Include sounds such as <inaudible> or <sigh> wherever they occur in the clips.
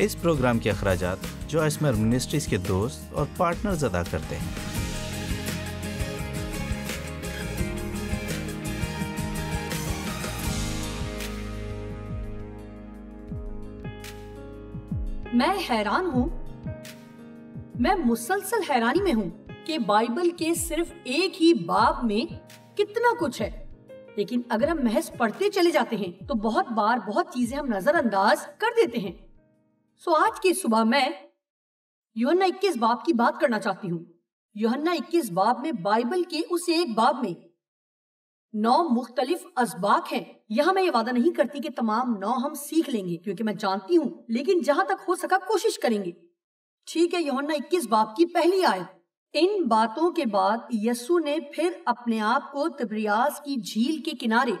इस प्रोग्राम के अखराज जो असमर मिनिस्ट्रीज़ के दोस्त और पार्टनर्स अदा करते हैं मैं हैरान हूँ मैं मुसलसल हैरानी में हूँ कि बाइबल के सिर्फ एक ही बाब में कितना कुछ है लेकिन अगर हम महज पढ़ते चले जाते हैं तो बहुत बार बहुत चीजें हम नजरअंदाज कर देते हैं सो आज की सुबह मैं योहन्ना 21 बाब की बात करना चाहती हूँ योहन्ना 21 बाब में बाइबल के उस एक बाब में नौ मुख्तलिफ असबाक हैं यहाँ मैं ये वादा नहीं करती कि तमाम नौ हम सीख लेंगे क्योंकि मैं जानती हूँ लेकिन जहां तक हो सका कोशिश करेंगे ठीक है योहन्ना 21 बाब की पहली आयत इन बातों के बाद यस्सु ने फिर अपने आप को तिब्रियास की झील के किनारे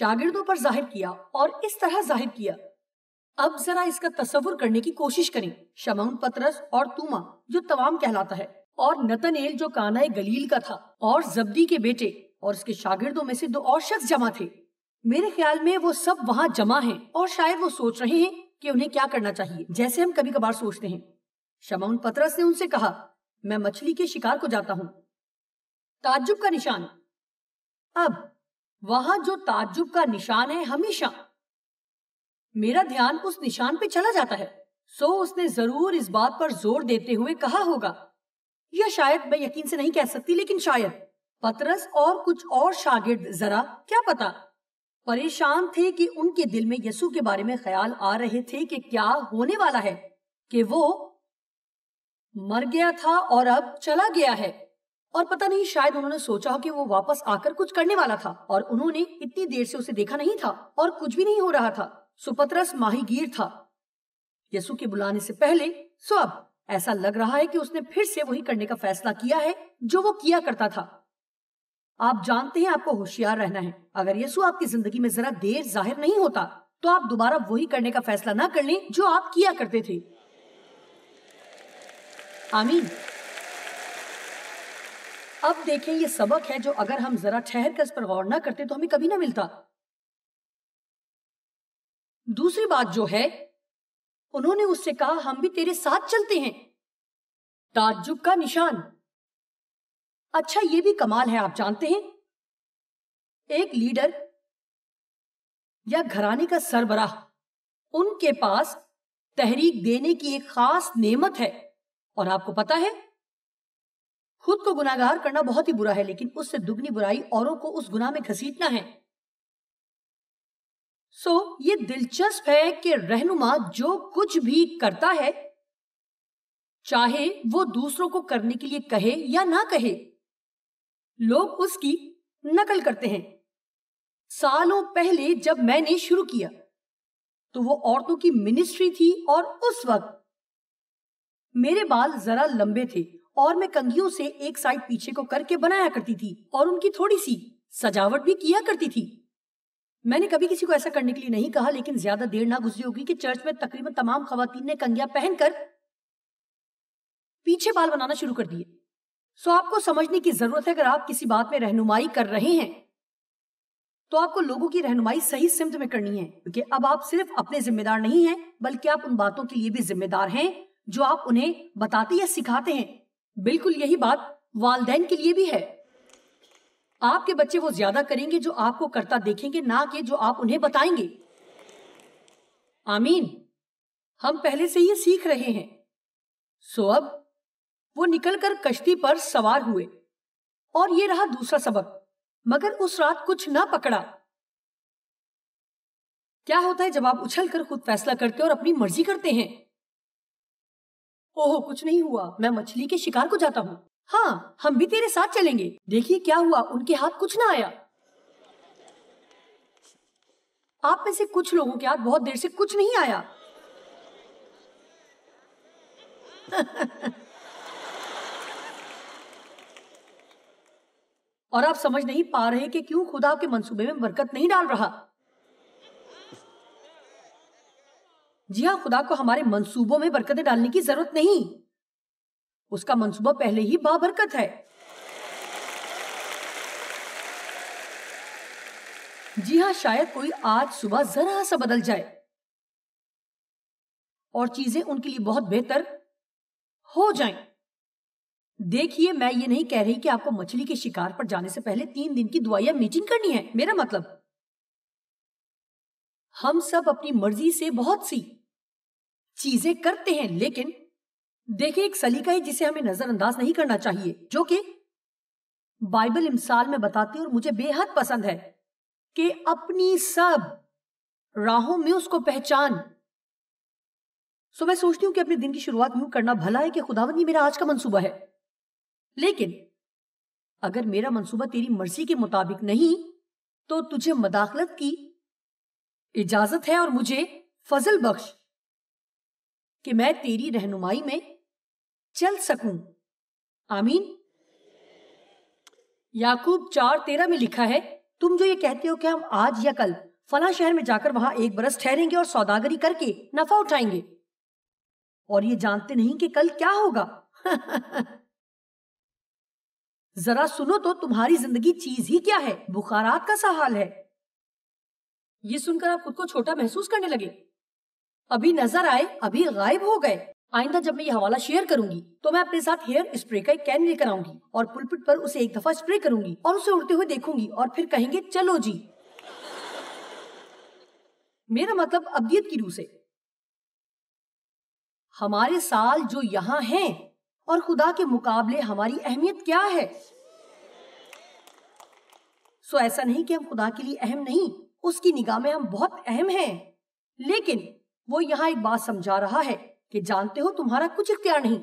शागिर्दों पर जाहिर किया और इस तरह जाहिर किया अब जरा इसका तस्वुर करने की कोशिश करें शमाउन पतरस और तुमा जो तवाम कहलाता है और नतनेल जो काना गलील का था और जब्दी के बेटे और उसके शागिर्दों में से दो और शख्स जमा थे मेरे ख्याल में वो सब वहाँ जमा हैं और शायद वो सोच रहे हैं कि उन्हें क्या करना चाहिए जैसे हम कभी कभार सोचते हैं शमाउन पतरस ने उनसे कहा मैं मछली के शिकार को जाता हूँ ताज्जुब का निशान अब वहाँ जो ताज्जुब का निशान है हमेशा मेरा ध्यान उस निशान पे चला जाता है सो उसने जरूर इस बात पर जोर देते हुए कहा होगा या शायद मैं यकीन से नहीं कह सकती लेकिन शायद पतरस और कुछ और शागिर्द जरा क्या पता परेशान थे कि उनके दिल में यसु के बारे में ख्याल आ रहे थे कि क्या होने वाला है कि वो मर गया था और अब चला गया है और पता नहीं शायद उन्होंने सोचा हो कि वो वापस आकर कुछ करने वाला था और उन्होंने इतनी देर से उसे देखा नहीं था और कुछ भी नहीं हो रहा था सुपतरस माहीगीर था यसु के बुलाने से पहले सो अब ऐसा लग रहा है कि उसने फिर से वही करने का फैसला किया है जो वो किया करता था आप जानते हैं आपको होशियार रहना है अगर यसु आपकी जिंदगी में जरा देर जाहिर नहीं होता तो आप दोबारा वही करने का फैसला ना कर लें जो आप किया करते थे आमीन अब देखें ये सबक है जो अगर हम जरा ठहर कर इस पर गौर ना करते तो हमें कभी ना मिलता दूसरी बात जो है उन्होंने उससे कहा हम भी तेरे साथ चलते हैं ताज्जुब का निशान अच्छा ये भी कमाल है आप जानते हैं एक लीडर या घराने का सरबराह उनके पास तहरीक देने की एक खास नेमत है और आपको पता है खुद को गुनागार करना बहुत ही बुरा है लेकिन उससे दुगनी बुराई औरों को उस गुनाह में घसीटना है सो so, ये दिलचस्प है कि रहनुमा जो कुछ भी करता है चाहे वो दूसरों को करने के लिए कहे या ना कहे लोग उसकी नकल करते हैं सालों पहले जब मैंने शुरू किया तो वो औरतों की मिनिस्ट्री थी और उस वक्त मेरे बाल जरा लंबे थे और मैं कंघियों से एक साइड पीछे को करके बनाया करती थी और उनकी थोड़ी सी सजावट भी किया करती थी मैंने कभी किसी को ऐसा करने के लिए नहीं कहा लेकिन ज्यादा देर ना गुजरी होगी कि चर्च में तकरीबन तमाम खातन ने कंगिया पहनकर पीछे बाल बनाना शुरू कर दिए सो आपको समझने की जरूरत है अगर आप किसी बात में रहनुमाई कर रहे हैं तो आपको लोगों की रहनुमाई सही सिमत में करनी है क्योंकि अब आप सिर्फ अपने जिम्मेदार नहीं हैं बल्कि आप उन बातों के लिए भी जिम्मेदार हैं जो आप उन्हें बताते या सिखाते हैं बिल्कुल यही बात वालदेन के लिए भी है आपके बच्चे वो ज्यादा करेंगे जो आपको करता देखेंगे ना कि जो आप उन्हें बताएंगे आमीन हम पहले से ये सीख रहे हैं सो अब वो निकलकर कश्ती पर सवार हुए और ये रहा दूसरा सबक मगर उस रात कुछ ना पकड़ा क्या होता है जब आप उछल कर खुद फैसला करते हो और अपनी मर्जी करते हैं ओहो कुछ नहीं हुआ मैं मछली के शिकार को जाता हूं हाँ हम भी तेरे साथ चलेंगे देखिए क्या हुआ उनके हाथ कुछ ना आया आप में से कुछ लोगों के हाथ बहुत देर से कुछ नहीं आया <laughs> और आप समझ नहीं पा रहे कि क्यों खुदा के मंसूबे में बरकत नहीं डाल रहा जी हाँ खुदा को हमारे मंसूबों में बरकतें डालने की जरूरत नहीं उसका मंसूबा पहले ही बाबरकत है जी हाँ शायद कोई आज सुबह जरा सा बदल जाए और चीजें उनके लिए बहुत बेहतर हो जाएं। देखिए मैं ये नहीं कह रही कि आपको मछली के शिकार पर जाने से पहले तीन दिन की दुआया मीटिंग करनी है मेरा मतलब हम सब अपनी मर्जी से बहुत सी चीजें करते हैं लेकिन देखिए एक सलीका है जिसे हमें नजरअंदाज नहीं करना चाहिए जो कि बाइबल इमसाल में बताती और मुझे बेहद पसंद है कि अपनी सब राहों में उसको पहचान सो मैं सोचती हूं कि अपने दिन की शुरुआत यूं करना भला है कि खुदावन ये मेरा आज का मंसूबा है लेकिन अगर मेरा मंसूबा तेरी मर्जी के मुताबिक नहीं तो तुझे मदाखलत की इजाजत है और मुझे फजल बख्श कि मैं तेरी रहनुमाई में चल सकूं आमीन याकूब चार तेरह में लिखा है तुम जो ये कहते हो कि हम आज या कल फला शहर में जाकर वहां एक बरस ठहरेंगे और सौदागरी करके नफा उठाएंगे और ये जानते नहीं कि कल क्या होगा <laughs> जरा सुनो तो तुम्हारी जिंदगी चीज ही क्या है बुखारात का सा हाल है ये सुनकर आप खुद को छोटा महसूस करने लगे अभी नजर आए अभी गायब हो गए आइंदा जब मैं ये हवाला शेयर करूंगी तो मैं अपने साथ हेयर स्प्रे का एक कैन लेकर आऊंगी और पुलपिट पर उसे एक दफा स्प्रे करूंगी और उसे उड़ते हुए देखूंगी और फिर कहेंगे चलो जी मेरा मतलब अबियत की रूह से हमारे साल जो यहाँ हैं और खुदा के मुकाबले हमारी अहमियत क्या है सो ऐसा नहीं कि हम खुदा के लिए अहम नहीं उसकी निगाह में हम बहुत अहम हैं लेकिन वो यहाँ एक बात समझा रहा है कि जानते हो तुम्हारा कुछ इख्तियार नहीं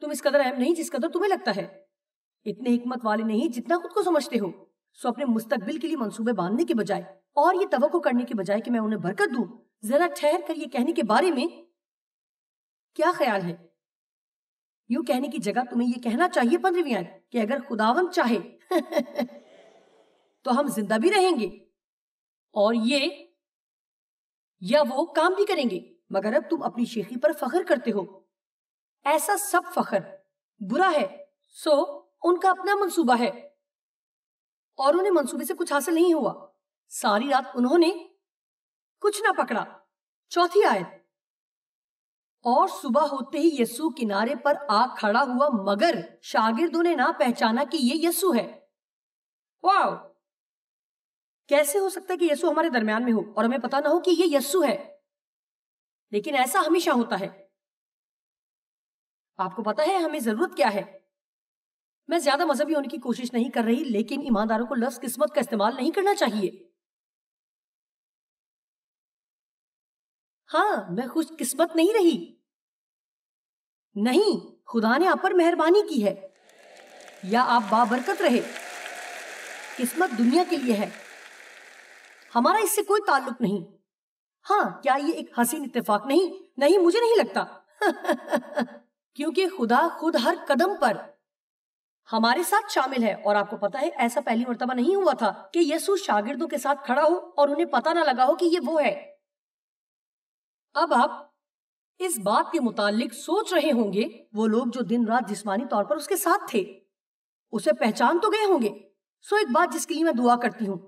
तुम इस कदर अहम नहीं जिस कदर तुम्हें लगता है इतने हिकमत वाले नहीं जितना खुद को समझते हो सो अपने मुस्तकबिल के लिए मंसूबे बांधने के बजाय और ये तो करने के बजाय कि मैं उन्हें बरकत दूं जरा ठहर कर ये कहने के बारे में क्या ख्याल है यूं कहने की जगह तुम्हें ये कहना चाहिए पंद्रवियान कि अगर खुदावन चाहे <laughs> तो हम जिंदा भी रहेंगे और ये या वो काम भी करेंगे मगर अब तुम अपनी शेखी पर फखर करते हो ऐसा सब फखर बुरा है सो उनका अपना मंसूबा है और उन्हें मंसूबे से कुछ हासिल नहीं हुआ सारी रात उन्होंने कुछ ना पकड़ा चौथी आयत और सुबह होते ही यसु किनारे पर आ खड़ा हुआ मगर शागिर्दों ने ना पहचाना कि ये यसु है वाओ कैसे हो सकता है कि यसु हमारे दरमियान में हो और हमें पता ना हो कि ये यसु है लेकिन ऐसा हमेशा होता है आपको पता है हमें जरूरत क्या है मैं ज्यादा मजहबी होने की कोशिश नहीं कर रही लेकिन ईमानदारों को लफ्ज किस्मत का इस्तेमाल नहीं करना चाहिए हाँ मैं खुश किस्मत नहीं रही नहीं खुदा ने आप पर मेहरबानी की है या आप बाबरकत रहे किस्मत दुनिया के लिए है हमारा इससे कोई ताल्लुक नहीं हाँ क्या ये एक हसीन इतफाक नहीं नहीं मुझे नहीं लगता <laughs> क्योंकि खुदा खुद हर कदम पर हमारे साथ शामिल है और आपको पता है ऐसा पहली मरतबा नहीं हुआ था कि यसु शागिर्दों के साथ खड़ा हो और उन्हें पता ना लगा हो कि ये वो है अब आप इस बात के मुतालिक सोच रहे होंगे वो लोग जो दिन रात जिस्मानी तौर पर उसके साथ थे उसे पहचान तो गए होंगे सो एक बात जिसके लिए मैं दुआ करती हूँ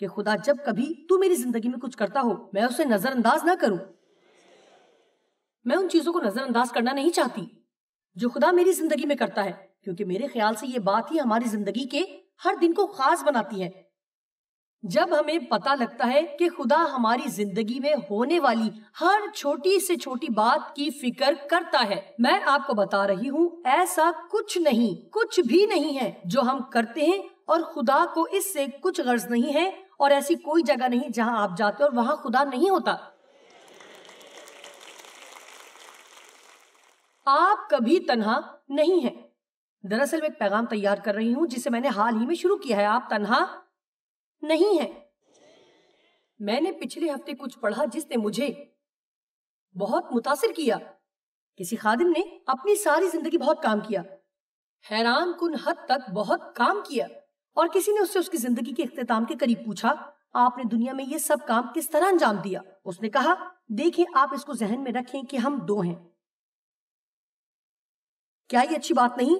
कि खुदा जब कभी तू मेरी जिंदगी में कुछ करता हो मैं उसे नजरअंदाज ना करूं मैं उन चीजों को नजरअंदाज करना नहीं चाहती जो खुदा मेरी जिंदगी में करता है क्योंकि मेरे ख्याल से ये बात ही हमारी जिंदगी के हर दिन को खास बनाती है जब हमें पता लगता है कि खुदा हमारी जिंदगी में होने वाली हर छोटी से छोटी बात की फिक्र करता है मैं आपको बता रही हूँ ऐसा कुछ नहीं कुछ भी नहीं है जो हम करते हैं और खुदा को इससे कुछ गर्ज नहीं है और ऐसी कोई जगह नहीं जहां आप जाते और वहां खुदा नहीं होता आप कभी तनहा नहीं है दरअसल मैं एक पैगाम तैयार कर रही हूं जिसे मैंने हाल ही में शुरू किया है आप तनहा नहीं है मैंने पिछले हफ्ते कुछ पढ़ा जिसने मुझे बहुत मुतासर किया किसी खादिम ने अपनी सारी जिंदगी बहुत काम किया हैरान कुन हद तक बहुत काम किया और किसी ने उससे उसकी जिंदगी के अख्ताम के करीब पूछा आपने दुनिया में ये सब काम किस तरह अंजाम दिया उसने कहा देखिए आप इसको जहन में रखें कि हम दो हैं क्या ये अच्छी बात नहीं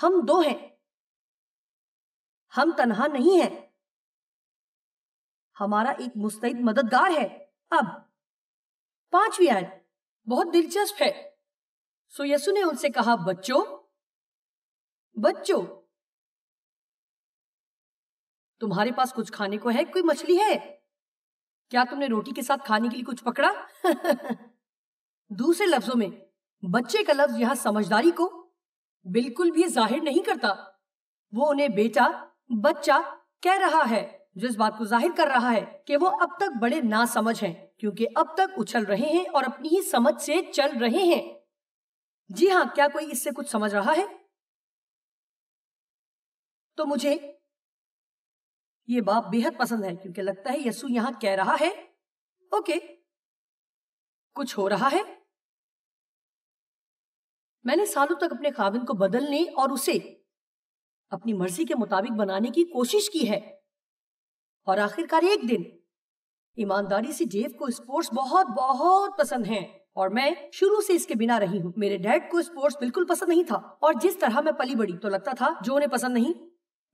हम दो हैं हम तनहा नहीं हैं हमारा एक मुस्तैद मददगार है अब पांचवी आयत बहुत दिलचस्प है सो यसु ने उनसे कहा बच्चों बच्चों तुम्हारे पास कुछ खाने को है कोई मछली है क्या तुमने रोटी के साथ खाने के लिए कुछ पकड़ा <laughs> दूसरे लफ्जों में बच्चे का लफ्ज यहां समझदारी को बिल्कुल भी जाहिर नहीं करता वो उन्हें बेटा बच्चा कह रहा है जो इस बात को जाहिर कर रहा है कि वो अब तक बड़े ना समझ हैं क्योंकि अब तक उछल रहे हैं और अपनी ही समझ से चल रहे हैं जी हाँ क्या कोई इससे कुछ समझ रहा है तो मुझे ये बाप बेहद पसंद है क्योंकि लगता है यसु यहां कह रहा है ओके कुछ हो रहा है मैंने सालों तक अपने खाविन को बदलने और उसे अपनी मर्जी के मुताबिक बनाने की कोशिश की है और आखिरकार एक दिन ईमानदारी से डेव को स्पोर्ट्स बहुत बहुत पसंद है और मैं शुरू से इसके बिना रही हूँ मेरे डैड को स्पोर्ट्स बिल्कुल पसंद नहीं था और जिस तरह मैं पली बड़ी तो लगता था जो उन्हें पसंद नहीं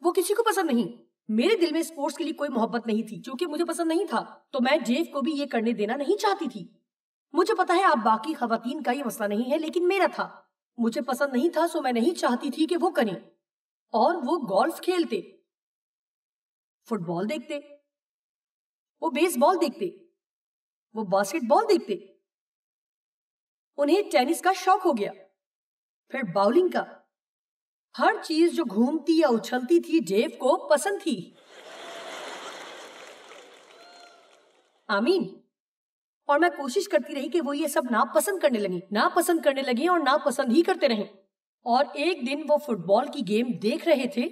वो किसी को पसंद नहीं मेरे दिल में स्पोर्ट्स के लिए कोई मोहब्बत नहीं थी क्योंकि मुझे पसंद नहीं था तो मैं जेफ को भी ये करने देना नहीं चाहती थी मुझे पता है आप बाकी खातन का ये मसला नहीं है लेकिन मेरा था मुझे पसंद नहीं था सो मैं नहीं चाहती थी कि वो करें और वो गोल्फ खेलते फुटबॉल देखते वो बेसबॉल देखते वो बास्केटबॉल देखते उन्हें टेनिस का शौक हो गया फिर बाउलिंग का हर चीज जो घूमती या उछलती थी डेव को पसंद थी आमीन और मैं कोशिश करती रही कि वो ये सब नापसंद करने लगी नापसंद करने लगी और नापसंद ही करते रहे और एक दिन वो फुटबॉल की गेम देख रहे थे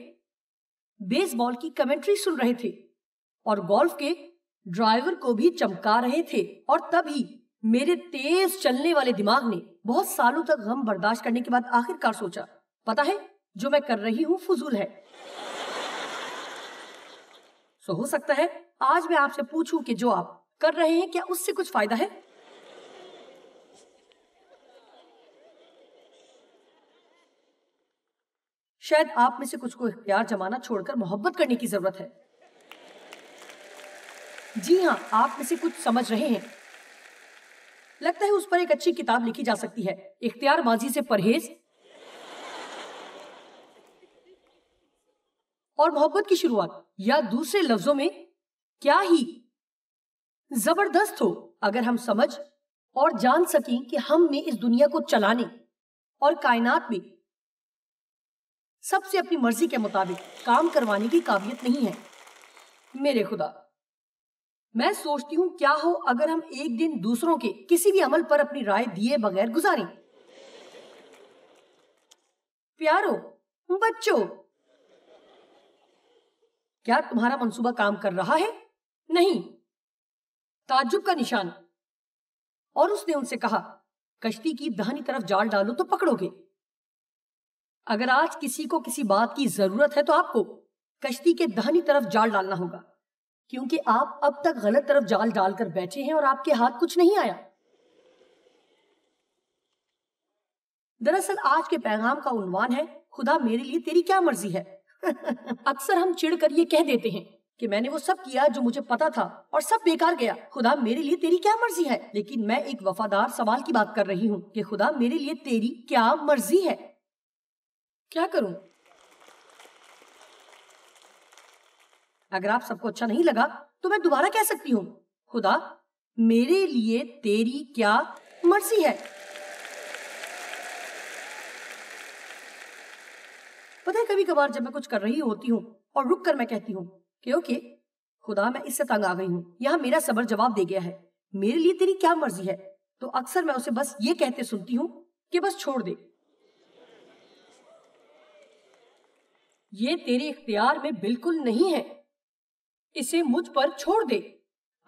बेसबॉल की कमेंट्री सुन रहे थे और गोल्फ के ड्राइवर को भी चमका रहे थे और तभी मेरे तेज चलने वाले दिमाग ने बहुत सालों तक गम बर्दाश्त करने के बाद आखिरकार सोचा पता है जो मैं कर रही हूँ फजूल है सो हो सकता है आज मैं आपसे पूछूं कि जो आप कर रहे हैं क्या उससे कुछ फायदा है शायद आप में से कुछ को प्यार जमाना छोड़कर मोहब्बत करने की जरूरत है जी हाँ आप में से कुछ समझ रहे हैं लगता है उस पर एक अच्छी किताब लिखी जा सकती है इख्तियार माजी से परहेज और मोहब्बत की शुरुआत या दूसरे लफ्जों में क्या ही जबरदस्त हो अगर हम समझ और जान सकें कि में इस दुनिया को चलाने और कायनात में सबसे अपनी मर्जी के मुताबिक काम करवाने की काबिलियत नहीं है मेरे खुदा मैं सोचती हूं क्या हो अगर हम एक दिन दूसरों के किसी भी अमल पर अपनी राय दिए बगैर गुजारें प्यारो बच्चों क्या तुम्हारा मंसूबा काम कर रहा है नहीं ताजुब का निशान और उसने उनसे कहा कश्ती की दहनी तरफ जाल डालो तो पकड़ोगे अगर आज किसी को किसी बात की जरूरत है तो आपको कश्ती के दहनी तरफ जाल डालना होगा क्योंकि आप अब तक गलत तरफ जाल डालकर बैठे हैं और आपके हाथ कुछ नहीं आया दरअसल आज के पैगाम का उन्वान है खुदा मेरे लिए तेरी क्या मर्जी है अक्सर हम चिड़ कर ये कह देते हैं कि मैंने वो सब किया जो मुझे पता था और सब बेकार गया खुदा मेरे लिए तेरी क्या मर्जी है लेकिन मैं एक वफादार सवाल की बात कर रही हूँ कि खुदा मेरे लिए तेरी क्या मर्जी है क्या करूँ अगर आप सबको अच्छा नहीं लगा तो मैं दोबारा कह सकती हूँ खुदा मेरे लिए तेरी क्या मर्जी है पता है कभी कभार जब मैं कुछ कर रही होती हूँ और रुक कर मैं कहती हूँ कि ओके खुदा मैं इससे तंग आ गई हूँ यहाँ मेरा सबर जवाब दे गया है मेरे लिए तेरी क्या मर्जी है तो अक्सर मैं उसे बस ये कहते सुनती हूँ कि बस छोड़ दे ये तेरे इख्तियार में बिल्कुल नहीं है इसे मुझ पर छोड़ दे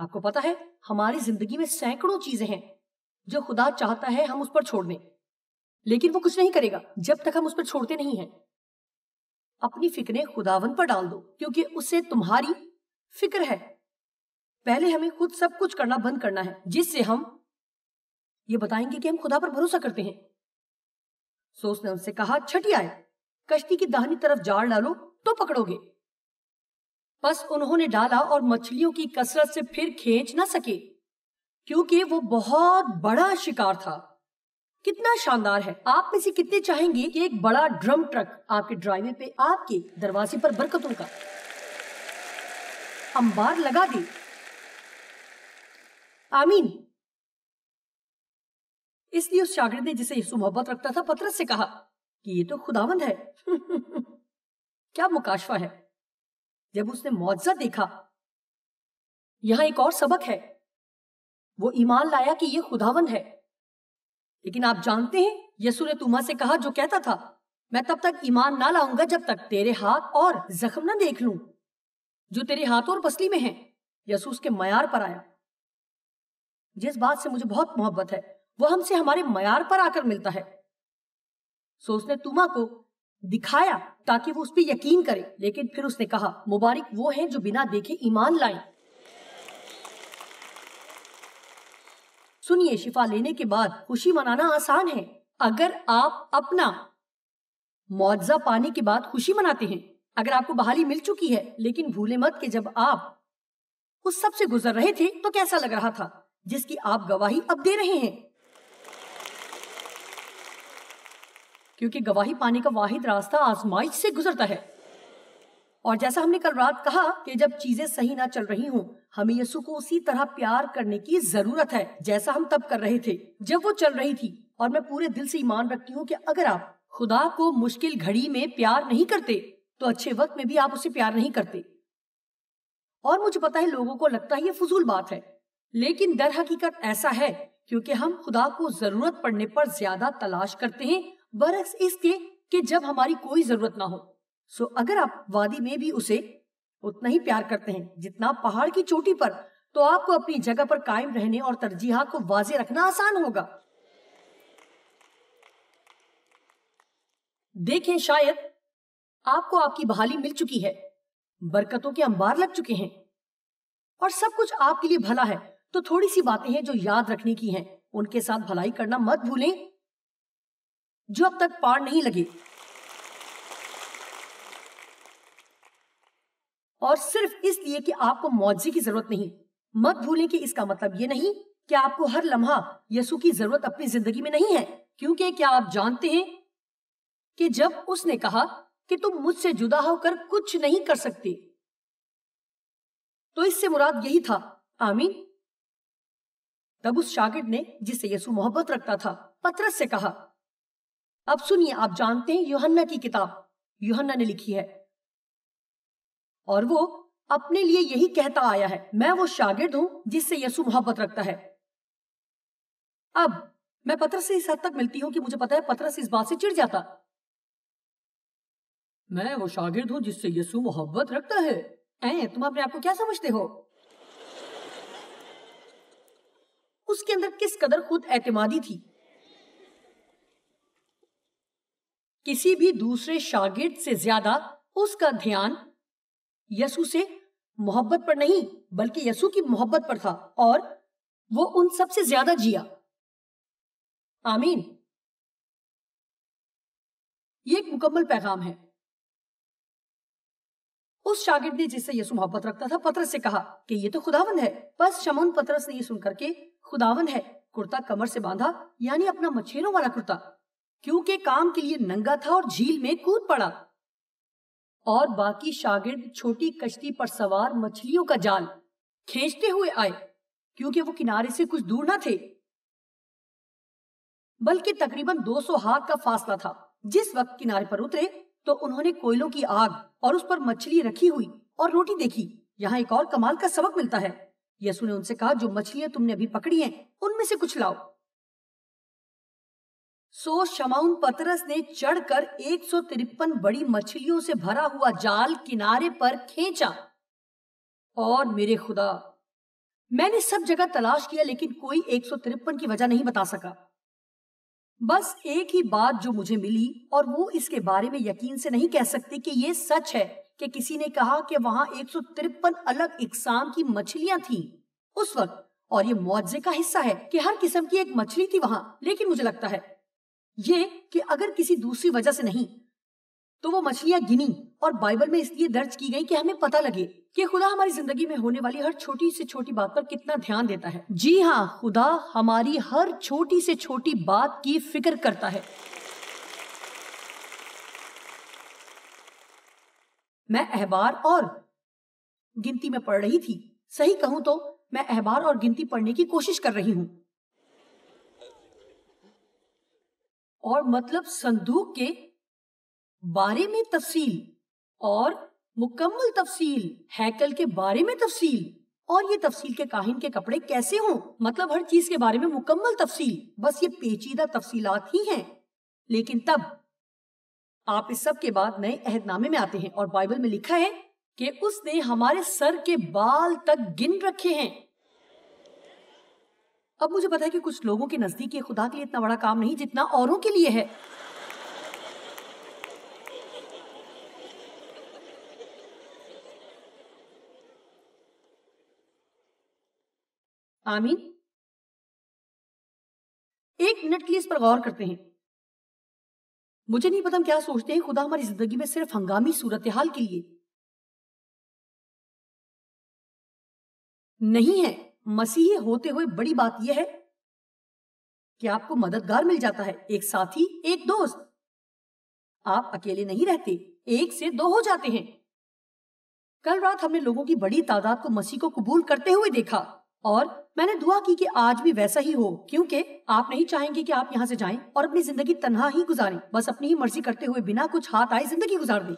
आपको पता है हमारी जिंदगी में सैकड़ों चीजें हैं जो खुदा चाहता है हम उस पर छोड़ दें लेकिन वो कुछ नहीं करेगा जब तक हम उस पर छोड़ते नहीं हैं अपनी फिक्रें खुदावन पर डाल दो क्योंकि उसे तुम्हारी फिक्र है पहले हमें खुद सब कुछ करना बंद करना है जिससे हम ये बताएंगे कि हम खुदा पर भरोसा करते हैं सोस ने उनसे कहा छठी आए कश्ती की दाहिनी तरफ जाड़ डालो तो पकड़ोगे बस उन्होंने डाला और मछलियों की कसरत से फिर खींच ना सके क्योंकि वो बहुत बड़ा शिकार था कितना शानदार है आप में से कितने चाहेंगे कि एक बड़ा ड्रम ट्रक आपके ड्राइवे पे आपके दरवाजे पर बरकतों का अंबार लगा दे आमीन इसलिए उस शागिर्द ने जिसे यीशु मोहब्बत रखता था पत्रस से कहा कि ये तो खुदावंद है <laughs> क्या मुकाशवा है जब उसने मुआवजा देखा यहां एक और सबक है वो ईमान लाया कि ये खुदावंद है लेकिन आप जानते हैं यसु ने तुमा से कहा जो कहता था मैं तब तक ईमान ना लाऊंगा जब तक तेरे हाथ और जख्म न देख लू जो तेरे हाथ और पसली में है यसु उसके मयार पर आया जिस बात से मुझे बहुत मोहब्बत है वह हमसे हमारे मयार पर आकर मिलता है सो उसने तुमा को दिखाया ताकि वो उस पर यकीन करे लेकिन फिर उसने कहा मुबारक वो है जो बिना देखे ईमान लाए सुनिए शिफा लेने के बाद खुशी मनाना आसान है अगर आप अपना मुआवजा पाने के बाद खुशी मनाते हैं अगर आपको बहाली मिल चुकी है लेकिन भूले मत कि जब आप उस सब से गुजर रहे थे तो कैसा लग रहा था जिसकी आप गवाही अब दे रहे हैं क्योंकि गवाही पाने का वाहिद रास्ता आजमाइश से गुजरता है और जैसा हमने कल रात कहा कि जब चीजें सही ना चल रही हों हमें यसु को उसी तरह प्यार करने की जरूरत है जैसा हम तब कर रहे थे जब वो चल रही थी और मैं पूरे दिल से ईमान रखती हूँ कि अगर आप खुदा को मुश्किल घड़ी में प्यार नहीं करते तो अच्छे वक्त में भी आप उसे प्यार नहीं करते और मुझे पता है लोगों को लगता है ये फजूल बात है लेकिन दर हकीकत ऐसा है क्योंकि हम खुदा को जरूरत पड़ने पर ज्यादा तलाश करते हैं बरस इसके कि जब हमारी कोई जरूरत ना हो सो अगर आप वादी में भी उसे उतना ही प्यार करते हैं जितना पहाड़ की चोटी पर तो आपको अपनी जगह पर कायम रहने और तरजीहा को वाजे रखना आसान होगा देखें शायद आपको आपकी बहाली मिल चुकी है बरकतों के अंबार लग चुके हैं और सब कुछ आपके लिए भला है तो थोड़ी सी बातें हैं जो याद रखने की हैं उनके साथ भलाई करना मत भूलें जो अब तक पार नहीं लगे और सिर्फ इसलिए कि आपको मुआवजे की जरूरत नहीं मत भूलें कि इसका मतलब ये नहीं कि आपको हर लम्हा यसु की जरूरत अपनी जिंदगी में नहीं है क्योंकि क्या आप जानते हैं कि जब उसने कहा कि तुम मुझसे जुदा होकर कुछ नहीं कर सकते तो इससे मुराद यही था आमीन तब उस शागिर्द ने जिसे यसु मोहब्बत रखता था पत्रस से कहा अब सुनिए आप जानते हैं योहन्ना की किताब योहन्ना ने लिखी है और वो अपने लिए यही कहता आया है मैं वो शागिर्द हूं जिससे यसु मोहब्बत रखता है अब मैं पत्र से इस हद तक मिलती हूं कि मुझे पता है पत्रस इस बात से चिढ़ जाता मैं वो शागिर्द हूं जिससे यसु मोहब्बत रखता है ए, तुम अपने आप को क्या समझते हो उसके अंदर किस कदर खुद एतमादी थी किसी भी दूसरे शागिर्द से ज्यादा उसका ध्यान यसु से मोहब्बत पर नहीं बल्कि यसु की मोहब्बत पर था और वो उन सबसे ज्यादा जिया आमीन ये एक मुकम्मल पैगाम है उस शागिर्द ने जिससे यसु मोहब्बत रखता था पत्रस से कहा कि ये तो खुदावन है बस शमन पत्रस ने यह सुनकर के खुदावन है कुर्ता कमर से बांधा यानी अपना मछेरों वाला कुर्ता क्योंकि काम के लिए नंगा था और झील में कूद पड़ा और बाकी शागिर्द छोटी कश्ती पर सवार मछलियों का जाल खींचते हुए आए क्योंकि वो किनारे से कुछ दूर न थे बल्कि तकरीबन 200 हाथ का फासला था जिस वक्त किनारे पर उतरे तो उन्होंने कोयलों की आग और उस पर मछली रखी हुई और रोटी देखी यहाँ एक और कमाल का सबक मिलता है यसु ने उनसे कहा जो मछलियां तुमने अभी पकड़ी हैं उनमें से कुछ लाओ सो शमाउन पतरस ने चढ़कर एक सौ तिरपन बड़ी मछलियों से भरा हुआ जाल किनारे पर खींचा और मेरे खुदा मैंने सब जगह तलाश किया लेकिन कोई एक सौ तिरपन की वजह नहीं बता सका बस एक ही बात जो मुझे मिली और वो इसके बारे में यकीन से नहीं कह सकती कि ये सच है कि किसी ने कहा कि वहां एक सौ तिरपन अलग इकसाम की मछलियां थी उस वक्त और ये मुआवजे का हिस्सा है कि हर किस्म की एक मछली थी वहां लेकिन मुझे लगता है ये कि अगर किसी दूसरी वजह से नहीं तो वो मछलियां गिनी और बाइबल में इसलिए दर्ज की गई कि हमें पता लगे कि खुदा हमारी जिंदगी में होने वाली हर छोटी से छोटी बात पर कितना ध्यान देता है जी हाँ खुदा हमारी हर छोटी से छोटी बात की फिक्र करता है मैं अहबार और गिनती में पढ़ रही थी सही कहूं तो मैं अहबार और गिनती पढ़ने की कोशिश कर रही हूँ और मतलब संदूक के बारे में तफसील और मुकम्मल तफसील हैकल के बारे में तफसील और ये तफसील के काहिन के कपड़े कैसे हों मतलब हर चीज के बारे में मुकम्मल तफसील बस ये पेचीदा तफसीलात ही हैं लेकिन तब आप इस सब के बाद नए अहदनामे में आते हैं और बाइबल में लिखा है कि उसने हमारे सर के बाल तक गिन रखे हैं अब मुझे पता है कि कुछ लोगों के नजदीक ये खुदा के लिए इतना बड़ा काम नहीं जितना औरों के लिए है आमीन एक मिनट के लिए इस पर गौर करते हैं मुझे नहीं पता हम क्या सोचते हैं खुदा हमारी जिंदगी में सिर्फ हंगामी सूरत हाल के लिए नहीं है मसीह होते हुए बड़ी बात यह है कि आपको मददगार मिल जाता है एक साथी एक दोस्त आप अकेले नहीं रहते एक से दो हो जाते हैं कल रात हमने लोगों की बड़ी तादाद को मसीह को कबूल करते हुए देखा और मैंने दुआ की कि आज भी वैसा ही हो क्योंकि आप नहीं चाहेंगे कि आप यहाँ से जाएं और अपनी जिंदगी तनहा ही गुजारें बस अपनी ही मर्जी करते हुए बिना कुछ हाथ आए जिंदगी गुजार दें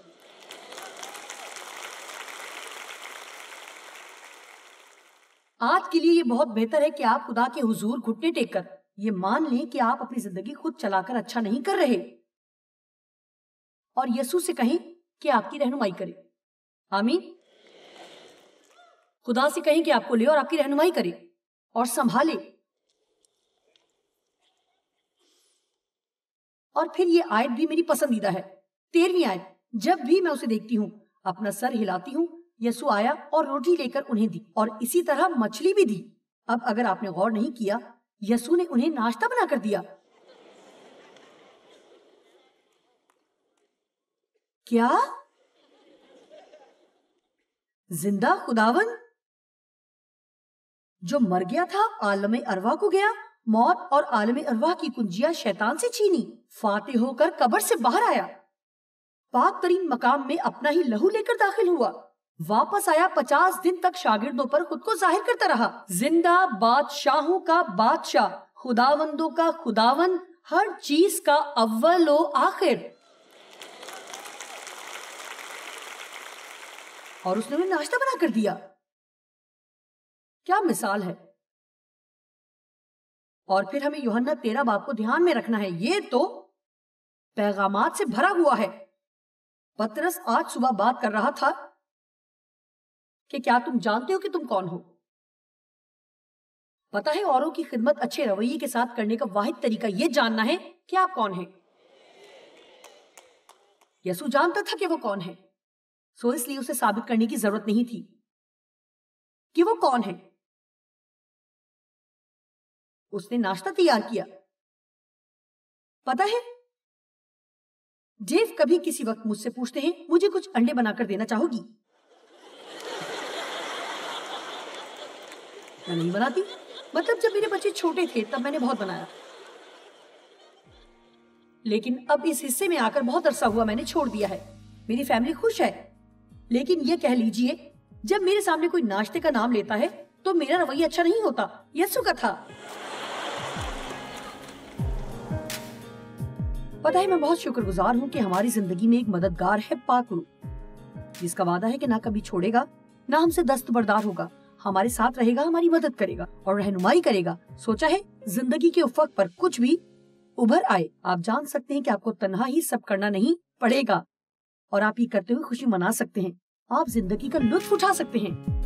आज के लिए ये बहुत बेहतर है कि आप खुदा के हुजूर घुटने टेक कर ये मान लें कि आप अपनी जिंदगी खुद चलाकर अच्छा नहीं कर रहे और यसु से कहें कि आपकी रहनुमाई करे आमीन खुदा से कहें कि आपको ले और आपकी रहनुमाई करे और संभाले और फिर ये आयत भी मेरी पसंदीदा है तेरहवीं आयत जब भी मैं उसे देखती हूं अपना सर हिलाती हूं यसु आया और रोटी लेकर उन्हें दी और इसी तरह मछली भी दी अब अगर आपने गौर नहीं किया यसु ने उन्हें नाश्ता बनाकर दिया क्या जिंदा खुदावन जो मर गया था आलम अरवा को गया मौत और आलम अरवा की कुंजिया शैतान से छीनी फाते होकर कब्र से बाहर आया पाक तरीन मकाम में अपना ही लहू लेकर दाखिल हुआ वापस आया पचास दिन तक शागिर्दों पर खुद को जाहिर करता रहा जिंदा बादशाहों का बादशाह खुदावंदों का खुदावन हर चीज का अव्वल आखिर और उसने उन्हें नाश्ता बना कर दिया क्या मिसाल है और फिर हमें योहन्ना तेरा बाप को ध्यान में रखना है ये तो पैगाम से भरा हुआ है पतरस आज सुबह बात कर रहा था कि क्या तुम जानते हो कि तुम कौन हो पता है औरों की खिदमत अच्छे रवैये के साथ करने का वाहिद तरीका यह जानना है कि आप कौन हैं। यसु जानता था कि वो कौन है सो इसलिए उसे साबित करने की जरूरत नहीं थी कि वो कौन है उसने नाश्ता तैयार किया पता है डेव कभी किसी वक्त मुझसे पूछते हैं मुझे कुछ अंडे बनाकर देना चाहोगी मैं नहीं बनाती मतलब जब मेरे बच्चे छोटे थे तब मैंने बहुत बनाया लेकिन अब इस हिस्से में आकर बहुत अरसा हुआ मैंने छोड़ दिया है मेरी फैमिली खुश है लेकिन ये कह लीजिए जब मेरे सामने कोई नाश्ते का नाम लेता है तो मेरा रवैया अच्छा नहीं होता यह सुखा था पता है मैं बहुत शुक्रगुजार हूँ कि हमारी जिंदगी में एक मददगार है पाकरू जिसका वादा है कि ना कभी छोड़ेगा ना हमसे दस्तबरदार होगा हमारे साथ रहेगा हमारी मदद करेगा और रहनुमाई करेगा सोचा है जिंदगी के उफक पर कुछ भी उभर आए आप जान सकते हैं कि आपको तनहा ही सब करना नहीं पड़ेगा और आप ये करते हुए खुशी मना सकते हैं आप जिंदगी का लुत्फ उठा सकते हैं